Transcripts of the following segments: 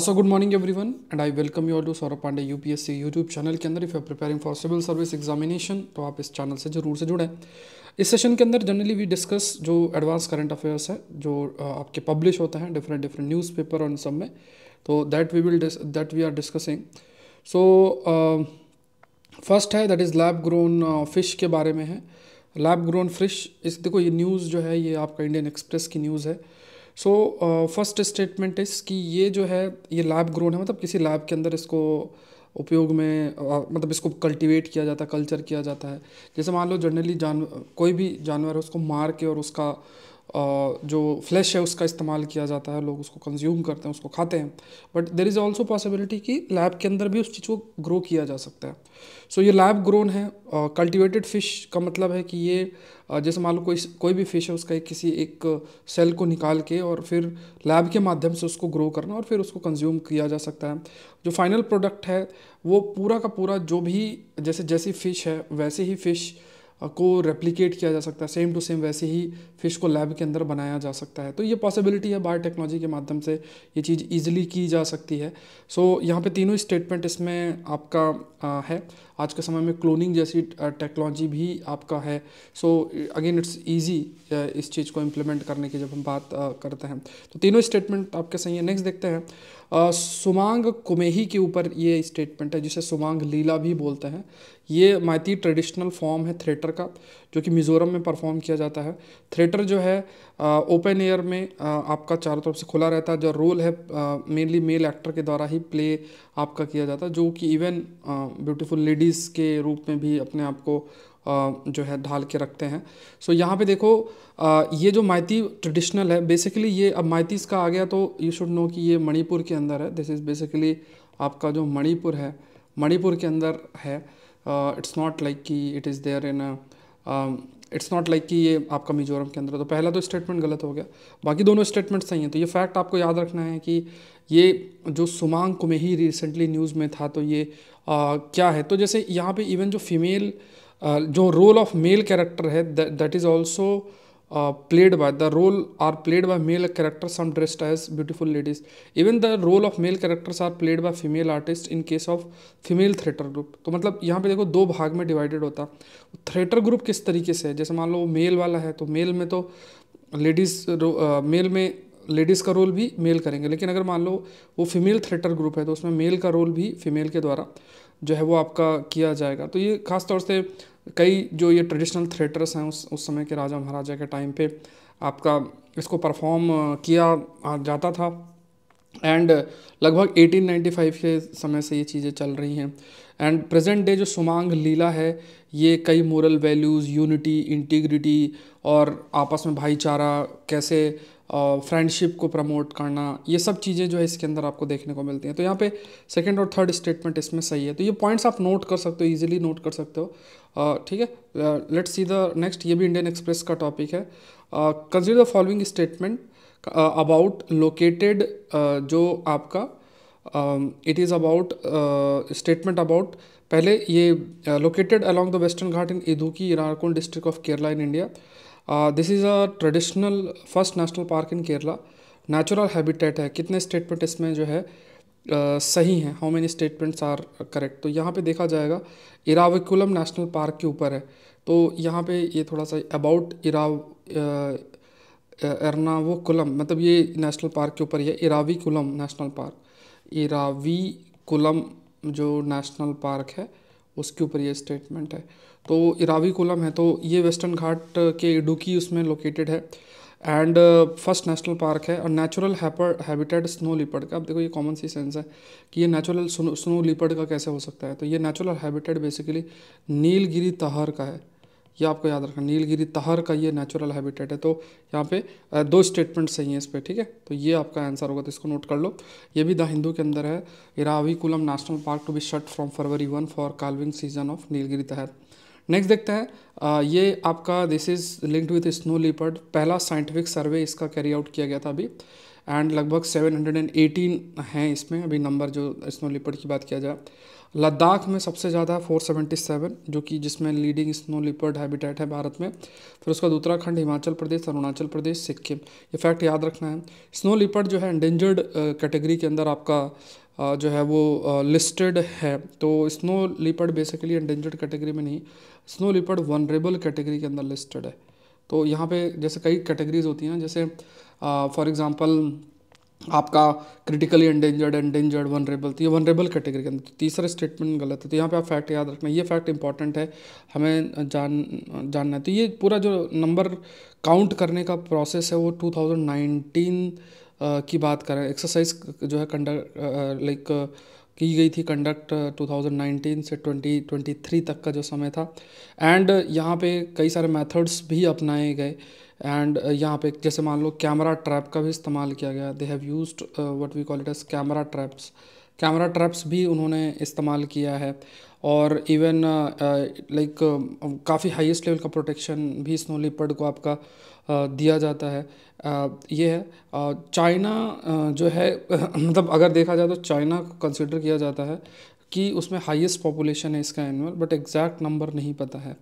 so good morning everyone and I welcome you all to Saurabh Pandey U P S C YouTube channel के अंदर if are preparing for civil service examination तो आप इस channel से जरूर से जुड़ें इस सेशन के अंदर जनरली वी डिस्कस जो एडवांस करंट अफेयर्स है जो uh, आपके पब्लिश होते हैं डिफरेंट डिफरेंट न्यूज़पेपर और इन सब में तो that we will that we are discussing so first है that is lab grown fish के बारे में है लैब ग्रोन फिश इस देखो ये न्यूज़ जो है ये आपका इंडियन एक्सप्रेस की न्यूज़ है सो फर्स्ट स्टेटमेंट इस कि ये जो है ये लैब ग्रोन है मतलब किसी लैब के अंदर इसको उपयोग में आ, uh, मतलब इसको कल्टीवेट किया जाता है कल्चर किया जाता है जैसे मान लो जनरली जानवर कोई भी जानवर है उसको मार के और उसका जो फ्लैश है उसका इस्तेमाल किया जाता है लोग उसको कंज्यूम करते हैं उसको खाते हैं but there is also possibility कि लैब के अंदर भी उस चीज़ को ग्रो किया जा सकता है सो so, ये लैब ग्रोन है कल्टिवेटेड फिश का मतलब है कि ये uh, जैसे मान लो कोई कोई भी फिश है उसका एक किसी एक सेल को निकाल के और फिर लैब के माध्यम से उसको ग्रो करना और फिर उसको कंज्यूम किया जा सकता है जो फाइनल प्रोडक्ट है वो पूरा का पूरा जो भी जैसे जैसी फ़िश है वैसे ही फ़िश को रेप्लीकेट किया जा सकता है सेम टू सेम वैसे ही फिश को लैब के अंदर बनाया जा सकता है तो ये पॉसिबिलिटी है बायो टेक्नोलॉजी के माध्यम से ये चीज़ ईजिली की जा सकती है सो so, यहाँ पे तीनों स्टेटमेंट इसमें आपका आ, है आज के समय में क्लोनिंग जैसी टेक्नोलॉजी भी आपका है सो अगेन इट्स ईजी इस चीज़ को इम्प्लीमेंट करने की जब हम बात करते हैं तो तीनों स्टेटमेंट आपके सही है नेक्स्ट देखते हैं सुमांग कुमेही के ऊपर ये स्टेटमेंट है जिसे सुमांग लीला भी बोलते हैं ये माइती ट्रेडिशनल फॉर्म है थिएटर का जो कि मिज़ोरम में परफॉर्म किया जाता है थिएटर जो है ओपन एयर में आ, आपका चारों तरफ से खुला रहता है जो रोल है मेनली मेल एक्टर के द्वारा ही प्ले आपका किया जाता है जो कि इवन ब्यूटीफुल लेडीज़ के रूप में भी अपने आप को जो है ढाल के रखते हैं सो so, यहाँ पे देखो ये जो माइती ट्रेडिशनल है बेसिकली ये अब माइती का आ गया तो यू शुड नो कि ये मणिपुर के अंदर है दिस इज़ बेसिकली आपका जो मणिपुर है मणिपुर के अंदर है इट्स नॉट लाइक कि it is there in it's not like कि ये आपका मिजोरम के अंदर तो पहला तो स्टेटमेंट गलत हो गया बाकी दोनों स्टेटमेंट सही हैं तो ये फैक्ट आपको याद रखना है कि ये जो सुमांग ही रिसेंटली न्यूज़ में था तो ये आ, क्या है तो जैसे यहाँ पे इवन जो फीमेल जो रोल ऑफ मेल कैरेक्टर है that is also uh, played by the role are played by male characters some dressed as beautiful ladies even the role of male characters are played by female artists in case of female theatre group तो मतलब यहाँ पे देखो दो भाग में divided होता theatre group किस तरीके से है जैसे मान लो मेल वाला है तो मेल में तो लेडीज़ मेल में लेडीज़ का रोल भी मेल करेंगे लेकिन अगर मान लो वो फीमेल थिएटर ग्रुप है तो उसमें मेल का रोल भी फीमेल के द्वारा जो है वो आपका किया जाएगा तो ये ख़ास तौर से कई जो ये ट्रेडिशनल थिएटर्स हैं उस उस समय के राजा महाराजा के टाइम पे आपका इसको परफॉर्म किया जाता था एंड लगभग 1895 के समय से ये चीज़ें चल रही हैं एंड प्रेजेंट डे जो सुमांग लीला है ये कई मोरल वैल्यूज़ यूनिटी इंटीग्रिटी और आपस में भाईचारा कैसे फ्रेंडशिप को प्रमोट करना ये सब चीज़ें जो है इसके अंदर आपको देखने को मिलती हैं तो यहाँ पे सेकंड और थर्ड स्टेटमेंट इसमें सही है तो ये पॉइंट्स आप नोट कर सकते हो इजीली नोट कर सकते हो ठीक है लेट्स सी द नेक्स्ट ये भी इंडियन एक्सप्रेस का टॉपिक है consider the following statement about located जो आपका it is about statement about पहले ये located along the western Ghat in Idukki Eravikulam district of Kerala in India this is a traditional first national park in Kerala natural habitat है कितने statement इसमें जो है Uh, सही हैं how many statements are correct तो यहाँ पे देखा जाएगा इराविकुलम नेशनल पार्क के ऊपर है तो यहाँ पे ये थोड़ा सा अबाउट इराव एरनावकुलम मतलब ये नेशनल पार्क के ऊपर ही है इराविकुलम नेशनल पार्क इराविकुलम जो नेशनल पार्क है उसके ऊपर ये स्टेटमेंट है तो इरावी कोलम है तो ये वेस्टर्न घाट के इडुकी उसमें लोकेटेड है एंड फर्स्ट नेशनल पार्क है और नेचुरल हैबिटेट स्नो लिपर्ड का अब देखो ये कॉमन सी सेंस है कि ये नेचुरल स्नो लिपर्ड का कैसे हो सकता है तो ये नेचुरल हैबिटेट बेसिकली नीलगिरी तहर का है ये आपको याद रखना नीलगिरी तहर का ये नेचुरल हैबिटेट है तो यहाँ पे दो स्टेटमेंट सही हैं इस पर ठीक है तो ये आपका आंसर होगा तो इसको नोट कर लो ये भी द हिंदू के अंदर है Kulam national park to be shut from February one for calving season of Nilgiri tahr next देखते हैं ये आपका this is linked with snow leopard पहला साइंटिफिक सर्वे इसका कैरी आउट किया गया था अभी एंड लगभग 718 हैं इसमें अभी नंबर जो स्नो लिपर्ड की बात किया जाए लद्दाख में सबसे ज़्यादा 477 जो कि जिसमें लीडिंग स्नो लिपर्ड हैबिटेट है भारत में फिर उसका उत्तराखंड हिमाचल प्रदेश अरुणाचल प्रदेश सिक्किम ये फैक्ट याद रखना है स्नो लिपर्ड जो है एंडेंजर्ड कैटेगरी के अंदर आपका जो है वो लिस्टेड है तो snow leopard basically endangered category में नहीं स्नो लिपर्ड वनरेबल कैटेगरी के अंदर लिस्टेड है तो यहाँ पे जैसे कई कैटेगरीज होती हैं जैसे फॉर एग्ज़ाम्पल आपका क्रिटिकली एंडेंजर्ड एंडेंजर्ड वनरेबल तो ये वनरेबल कैटेगरी के अंदर तो तीसरा स्टेटमेंट गलत है तो यहाँ पे आप फैक्ट याद रखना ये फैक्ट इंपॉर्टेंट है हमें जान जानना है तो ये पूरा जो नंबर काउंट करने का प्रोसेस है वो 2019 की बात करें एक्सरसाइज जो है कंडक्ट लाइक की गई थी कंडक्ट 2019 से 2023 तक का जो समय था एंड यहाँ पे कई सारे मेथड्स भी अपनाए गए एंड uh, यहाँ पे जैसे मान लो कैमरा ट्रैप का भी इस्तेमाल किया गया they have use what we call it as camera traps camera traps भी उन्होंने इस्तेमाल किया है और इवन लाइक काफ़ी हाईएस्ट लेवल का प्रोटेक्शन भी स्नो लिपर्ड को आपका uh, दिया जाता है uh, ये है चाइना uh, uh, जो है मतलब अगर देखा जाए तो चाइना को कंसिडर किया जाता है कि उसमें हाईएस्ट पॉपुलेशन है इसका एनुअल बट एग्जैक्ट नंबर नहीं पता है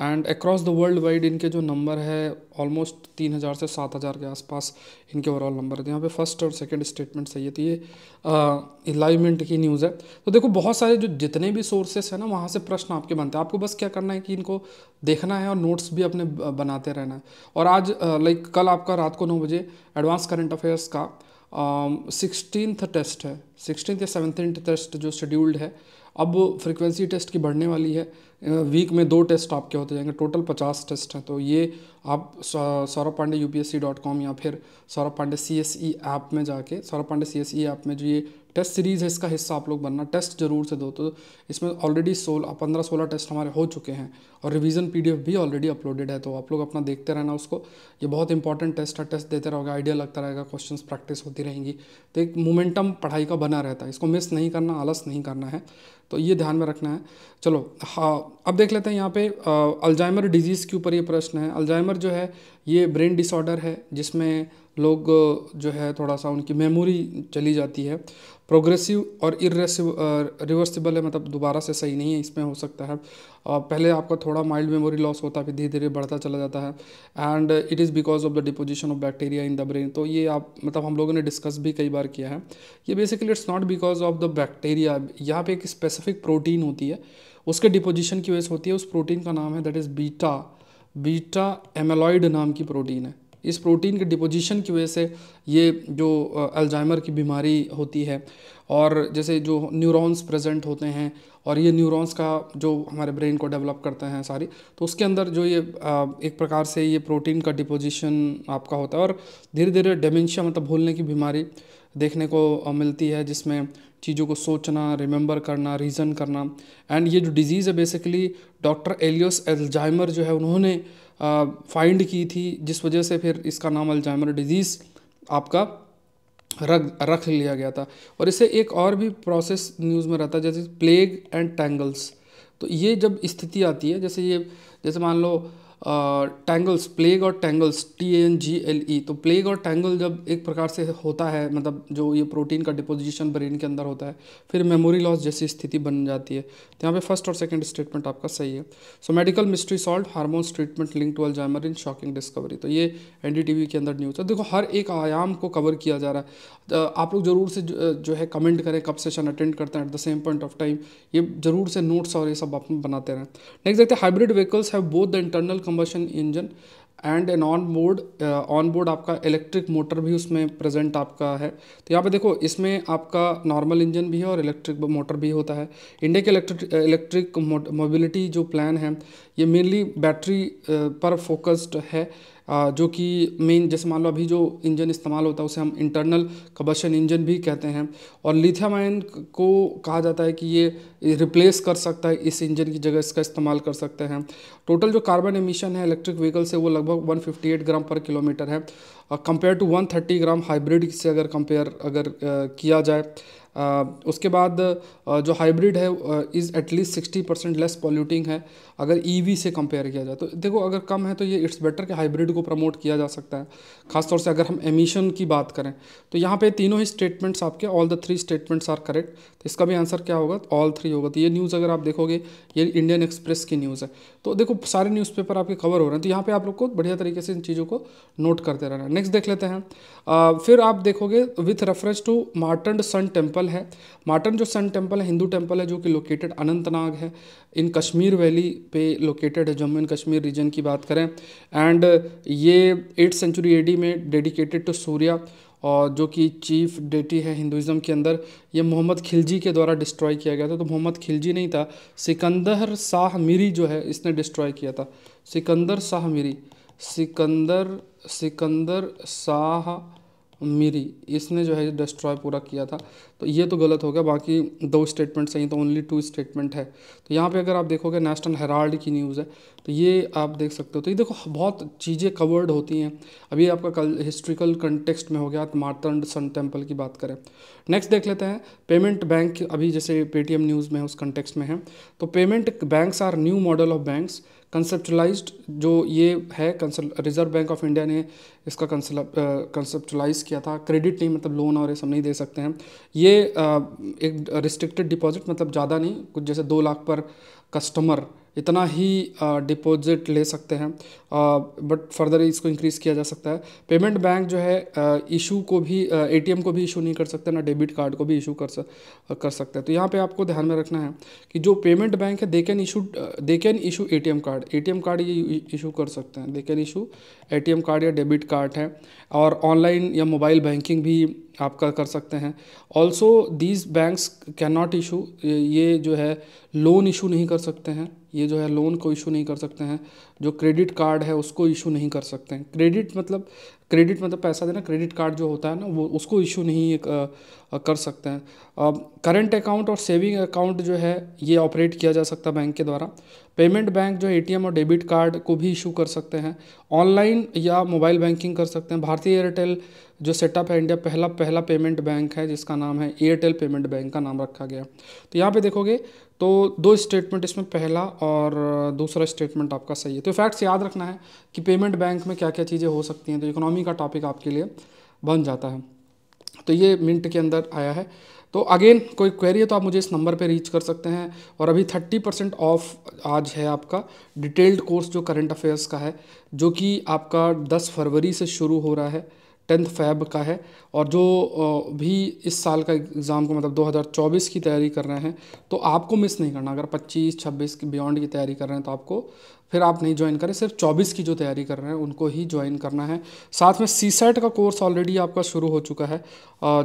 and across the world wide इनके जो नंबर है ऑलमोस्ट तीन हज़ार से सात हज़ार के आसपास इनके ओवरऑल नंबर थे यहाँ पे फर्स्ट और सेकंड स्टेटमेंट सही थी तो ये इलाइवमेंट की न्यूज़ है तो देखो बहुत सारे जो जितने भी सोर्सेस हैं ना वहाँ से प्रश्न आपके बनते हैं आपको बस क्या करना है कि इनको देखना है और नोट्स भी अपने बनाते रहना है और आज लाइक कल आपका रात को नौ बजे एडवांस करंट अफेयर्स का सिक्सटीनथ टेस्ट है सिक्सटीन या सेवनटीन टेस्ट जो शेड्यूल्ड है अब फ्रिक्वेंसी टेस्ट की बढ़ने वाली है वीक में दो टेस्ट आपके होते जाएंगे टोटल पचास टेस्ट हैं तो ये आप सौरभ पांडे यू या फिर Saurabh Pandey C S E app में जाके Saurabh Pandey C S E app में जो ये टेस्ट सीरीज़ है इसका हिस्सा आप लोग बनना टेस्ट जरूर से दो तो इसमें ऑलरेडी सोलह पंद्रह सोलह टेस्ट हमारे हो चुके हैं और रिवीजन पीडीएफ भी ऑलरेडी अपलोडेड है तो आप लोग अपना देखते रहना उसको ये बहुत इंपॉर्टेंट टेस्ट है टेस्ट देते रहोगे आइडिया लगता रहेगा क्वेश्चन प्रैक्टिस होती रहेंगी तो एक मोमेंटम पढ़ाई का बना रहता है इसको मिस नहीं करना आलस नहीं करना है तो ये ध्यान में रखना है चलो हाँ अब देख लेते हैं यहाँ पे अल्जाइमर डिजीज़ के ऊपर ये प्रश्न है अल्जाइमर अल्जाइमर जो है ये ब्रेन डिसऑर्डर है जिसमें लोग जो है थोड़ा सा उनकी मेमोरी चली जाती है प्रोग्रेसिव और इरेसिव रिवर्सिबल है मतलब दोबारा से सही नहीं है इसमें हो सकता है पहले आपका थोड़ा माइल्ड मेमोरी लॉस होता है फिर धीरे धीरे बढ़ता चला जाता है and it is because of the deposition of bacteria in the brain तो ये आप मतलब हम लोगों ने डिस्कस भी कई बार किया है ये basically it's not because of the bacteria यहाँ पे एक स्पेसिफिक प्रोटीन होती है उसके डिपोजिशन की वजह से होती है उस प्रोटीन का नाम है that is beta beta amyloid नाम की प्रोटीन है इस प्रोटीन के डिपोजिशन की वजह से ये जो अल्जाइमर की बीमारी होती है और जैसे जो न्यूरॉन्स प्रेजेंट होते हैं और ये न्यूरॉन्स का जो हमारे ब्रेन को डेवलप करते हैं सारी तो उसके अंदर जो ये एक प्रकार से ये प्रोटीन का डिपोजिशन आपका होता है और धीरे धीरे डेमेंशिया मतलब भूलने की बीमारी देखने को मिलती है जिसमें चीज़ों को सोचना रिमेंबर करना रीज़न करना एंड ये जो डिज़ीज़ है बेसिकली डॉक्टर एलियस एल्जाइमर जो है उन्होंने फाइंड की थी जिस वजह से फिर इसका नाम अल्जाइमर डिजीज़ आपका रख रख लिया गया था और इसे एक और भी प्रोसेस न्यूज़ में रहता है जैसे प्लेग एंड टैंगल्स तो ये जब स्थिति आती है जैसे ये जैसे मान लो टैंगल्स प्लेग और tangles T N G L E तो प्लेग और टैंगल जब एक प्रकार से होता है मतलब जो ये प्रोटीन का डिपोजिशन ब्रेन के अंदर होता है फिर मेमोरी लॉस जैसी स्थिति बन जाती है तो यहाँ पे फर्स्ट और सेकंड स्टेटमेंट आपका सही है so medical mystery solve hormones treatment link to Alzheimer's in shocking discovery तो ये एन के अंदर न्यूज़ है देखो हर एक आयाम को कवर किया जा रहा है आप लोग ज़रूर से जो है कमेंट करें कब सेशन अटेंड करते हैं at the same point of time ये ज़रूर से नोट्स और ये सब आप बनाते रहें नेक्स्ट देखते हैं hybrid vehicles have both the internal combustion engine and an on board on board आपका इलेक्ट्रिक मोटर भी उसमें प्रेजेंट आपका है तो यहाँ पे देखो इसमें आपका नॉर्मल इंजन भी है और इलेक्ट्रिक मोटर भी होता है इंडिया के इलेक्ट्रिक इलेक्ट्रिक मोबिलिटी जो प्लान है ये मेनली बैटरी uh, पर फोकस्ड है जो कि मेन जैसे मान लो अभी जो इंजन इस्तेमाल होता है उसे हम इंटरनल कबशन इंजन भी कहते हैं और लिथियम आयन को कहा जाता है कि ये रिप्लेस कर सकता है इस इंजन की जगह इसका इस्तेमाल कर सकते हैं टोटल जो कार्बन एमिशन है इलेक्ट्रिक व्हीकल से वो लगभग 158 ग्राम पर किलोमीटर है कंपेयर टू 130 ग्राम हाइब्रिड से अगर कंपेयर अगर किया जाए उसके बाद जो हाइब्रिड है is at least sixty percent less polluting है अगर ईवी e से कंपेयर किया जाए तो देखो अगर कम है तो ये इट्स बेटर कि हाइब्रिड को प्रमोट किया जा सकता है खासतौर से अगर हम एमिशन की बात करें तो यहाँ पे तीनों ही स्टेटमेंट्स आपके all the three statements are correct तो इसका भी आंसर क्या होगा ऑल थ्री होगा तो ये न्यूज़ अगर आप देखोगे ये इंडियन एक्सप्रेस की न्यूज़ है तो देखो सारे न्यूज़पेपर आपके कवर हो रहे हैं तो यहाँ पर आप लोग को बढ़िया तरीके से इन चीज़ों को नोट करते रहना नेक्स्ट देख लेते हैं फिर आप देखोगे with reference to Martand sun temple temple है मार्टन जो सन टेम्पल है हिंदू टेम्पल है जो कि लोकेटेड अनंतनाग है इन कश्मीर वैली पे लोकेटेड है जम्मू एंड कश्मीर रीजन की बात करें एंड ये एट सेंचुरी एडी में डेडिकेटेड टू तो सूर्या और जो कि चीफ डेटी है हिंदुज़म के अंदर ये मोहम्मद खिलजी के द्वारा डिस्ट्रॉय किया गया था तो मोहम्मद खिलजी नहीं था सिकंदर शाह मिरी जो है इसने डिस्ट्रॉय किया था सिकंदर शाह मिरी सिकंदर सिकंदर शाह मिरी इसने जो है डिस्ट्रॉय पूरा किया था तो ये तो गलत हो गया बाकी दो स्टेटमेंट सही तो ओनली टू स्टेटमेंट है तो यहाँ पे अगर आप देखोगे नेशनल हेराल्ड की न्यूज़ है तो ये आप देख सकते हो तो ये देखो बहुत चीज़ें कवर्ड होती हैं अभी आपका कल हिस्ट्रिकल कंटेक्सट में हो गया मार्तंड सन टेम्पल की बात करें नेक्स्ट देख लेते हैं पेमेंट बैंक अभी जैसे पेटीएम न्यूज़ में उस कंटेक्स में है तो payment banks are new model of banks conceptualized जो ये है रिजर्व बैंक ऑफ इंडिया ने इसका कंसेप्चुलाइज किया था क्रेडिट नहीं मतलब लोन और ये सब नहीं दे सकते हैं ये एक रिस्ट्रिक्टेड डिपॉजिट मतलब ज़्यादा नहीं कुछ जैसे दो लाख पर कस्टमर इतना ही डिपॉजिट ले सकते हैं बट फर्दर इसको इंक्रीज़ किया जा सकता है पेमेंट बैंक जो है इशू को भी एटीएम को भी इशू नहीं कर सकते ना डेबिट कार्ड को भी इशू कर सक कर सकते हैं तो यहाँ पे आपको ध्यान में रखना है कि जो पेमेंट बैंक है they can issue they can issue a card a card ये इशू कर सकते हैं they can issue a card या डेबिट कार्ड है और ऑनलाइन या मोबाइल बैंकिंग भी आपका कर सकते हैं also these banks can not issue ये जो है लोन इशू नहीं कर सकते हैं ये जो है लोन को इशू नहीं कर सकते हैं जो क्रेडिट कार्ड है उसको इशू नहीं कर सकते हैं क्रेडिट मतलब क्रेडिट मतलब पैसा देना क्रेडिट कार्ड जो होता है ना वो उसको इशू नहीं कर सकते हैं करंट अकाउंट और सेविंग अकाउंट जो है ये ऑपरेट किया जा सकता है बैंक के द्वारा पेमेंट बैंक जो एटीएम और डेबिट कार्ड को भी इशू कर सकते हैं ऑनलाइन या मोबाइल बैंकिंग कर सकते हैं भारतीय एयरटेल जो सेटअप है इंडिया पहला पहला पेमेंट बैंक है जिसका नाम है एयरटेल पेमेंट बैंक का नाम रखा गया तो यहाँ पे देखोगे तो दो स्टेटमेंट इसमें पहला और दूसरा स्टेटमेंट आपका सही है तो फैक्ट्स याद रखना है कि पेमेंट बैंक में क्या क्या चीज़ें हो सकती हैं तो इकोनॉमी का टॉपिक आपके लिए बन जाता है तो ये मिंट के अंदर आया है तो अगेन कोई क्वेरी है तो आप मुझे इस नंबर पे रीच कर सकते हैं और अभी थर्टी परसेंट ऑफ आज है आपका डिटेल्ड कोर्स जो करंट अफेयर्स का है जो कि आपका दस फरवरी से शुरू हो रहा है टेंथ फैब का है और जो भी इस साल का एग्ज़ाम को मतलब 2024 की तैयारी कर रहे हैं तो आपको मिस नहीं करना अगर 25 26 की बियॉन्ड की तैयारी कर रहे हैं तो आपको फिर आप नहीं ज्वाइन करें सिर्फ 24 की जो तैयारी कर रहे हैं उनको ही ज्वाइन करना है साथ में सी का कोर्स ऑलरेडी आपका शुरू हो चुका है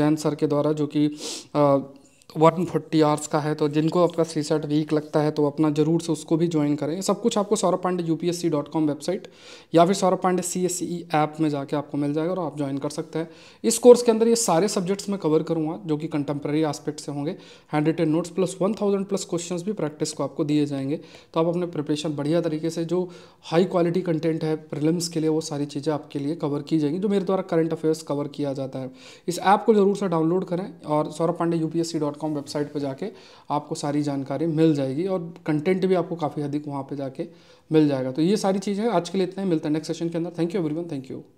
जैन सर के द्वारा जो कि वन फोर्टी आवर्स का है तो जिनको आपका सी सेट वीक लगता है तो अपना जरूर से उसको भी ज्वाइन करें सब कुछ आपको Saurabh Pandey U P S C dot com website या फिर Saurabh Pandey C S E app में जाके आपको मिल जाएगा और आप ज्वाइन कर सकते हैं इस कोर्स के अंदर ये सारे सब्जेक्ट्स मैं कवर करूँगा जो कि कंटेम्प्रेरी आस्पेक्ट से होंगे hand written notes plus one thousand plus question भी प्रैक्टिस को आपको दिए जाएंगे तो आप अपने प्रिपरेशन बढ़िया तरीके से जो हाई क्वालिटी कंटेंट है प्रिलिम्स के लिए वो सारी चीज़ें आपके लिए कवर की जाएंगी जो मेरे द्वारा करंट अफेयर्स कवर किया जाता है इस ऐप को जरूर से डाउनलोड करें और Saurabh Pandey U P S C dot dot com website पर जाके आपको सारी जानकारी मिल जाएगी और कंटेंट भी आपको काफ़ी अधिक वहाँ पर जाके मिल जाएगा तो ये सारी चीज़ें आज के लिए इतना ही मिलता है नेक्स्ट सेशन के अंदर thank you everyone thank you